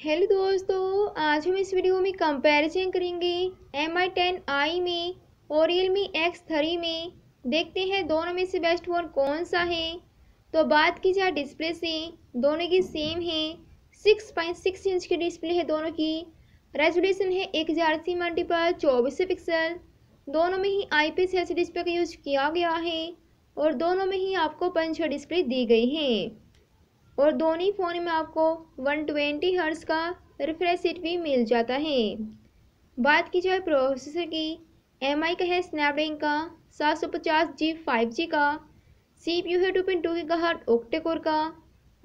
hello दोस्तों आज हम इस वीडियो में कंपैरिजन करेंगे एम आई टेन आई में और रियल मी एक्स थ्री में देखते हैं दोनों में से बेस्ट फ़ोन कौन सा है तो बात की जाए डिस्प्ले से दोनों की सेम है सिक्स पॉइंट सिक्स इंच की डिस्प्ले है दोनों की रेजोल्यूशन है एक हज़ार अस्सी मल्टीपल चौबीस पिक्सल दोनों में ही आई पी डिस्प्ले का यूज़ किया गया है और दोनों में ही आपको पंच डिस्प्ले दी गई है और दोनों फ़ोन में आपको 120 ट्वेंटी हर्स का रिफ्रेश रेट भी मिल जाता है बात की जाए प्रोसेसर की एम का है स्नैपड्रैगन का सात सौ पचास जी फाइव जी का सी पी यू है टू पॉइंट टू का हर्ट ओक्टेकोर का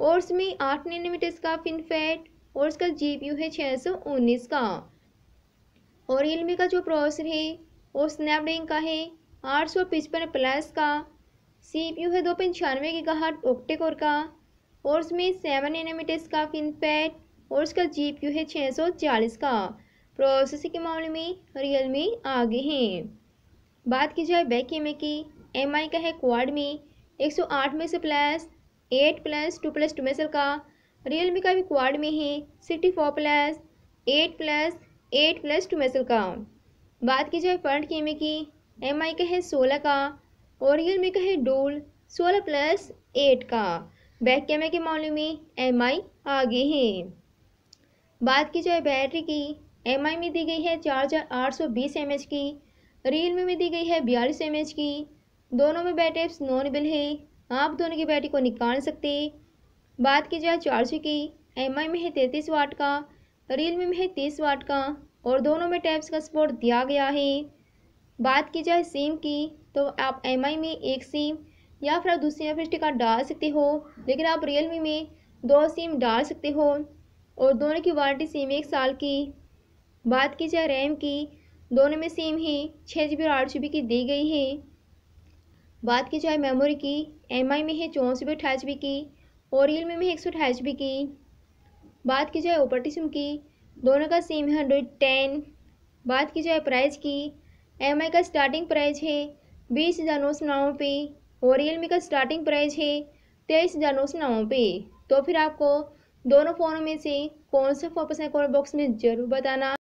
और उसमें आठ नैनोमीटर्स का फिनफेट और उसका जी पी यू है छः सौ उन्नीस का और रियलमी का जो प्रोसेसर है वो स्नैपड्रैगन का है आठ सौ पचपन प्लस का सी पी यू है दो पॉइंट छियानवे की गहट ओक्टेकोर का और उसमें सेवन एनामीटर्स का फिनफैट और उसका जी है छः सौ चालीस का प्रोसेसिंग के मामले में रियल मी आगे हैं बात की जाए बैक कैमरे की एम का है क्वाड में एक सौ आठ में से plus eight plus two plus two मेसल का रियल मी का भी क्वाड में है sixty four plus eight plus eight plus two मेसल का बात की जाए फ्रंट कैमरे की एम का है सोलह का और रियल मी का है डोल सोलह प्लस एट का बैक कैमरे के मामले में एम आई आगे है बात की जाए बैटरी की एम आई में दी गई है चार हज़ार आठ सौ बीस एम एच की रियल में, में दी गई है बयालीस एम एच की दोनों में बैटरी नॉनेबल है आप दोनों की बैटरी को निकाल सकते बात की जाए चार्जर की एम आई में है तैंतीस वाट का रियल में, में है तीस वाट का और दोनों में टैप्स का सपोर्ट दिया गया है बात की जाए सिम की तो आप एम आई में एक सिम या फिर आप दूसरी या फिर स्टिकर डाल सकते हो लेकिन आप रियलमी में दो सिम डाल सकते हो और दोनों की वारंटी सिम एक साल की बात की जाए रैम की दोनों में सेम ही छः जी बी और आठ जी बी की दी गई है बात की जाए मेमोरी की एम आई में है चौंस जी बी अठाईस जी बी की और रियलमी में है एक सौ अठाईस जी बी की बात की जाए ओपरटी सिम की दोनों का सेम है हंड्रेड टेन बात की जाए प्राइस की एम आई का स्टार्टिंग प्राइस है बीस हज़ार नौ सौ नौ रुपये और रियलमी का स्टार्टिंग प्राइस है तेईस हज़ार नौ सौ पे तो फिर आपको दोनों फ़ोनों में से कौन सा फोन पसंद है कॉमेंट बॉक्स में ज़रूर बताना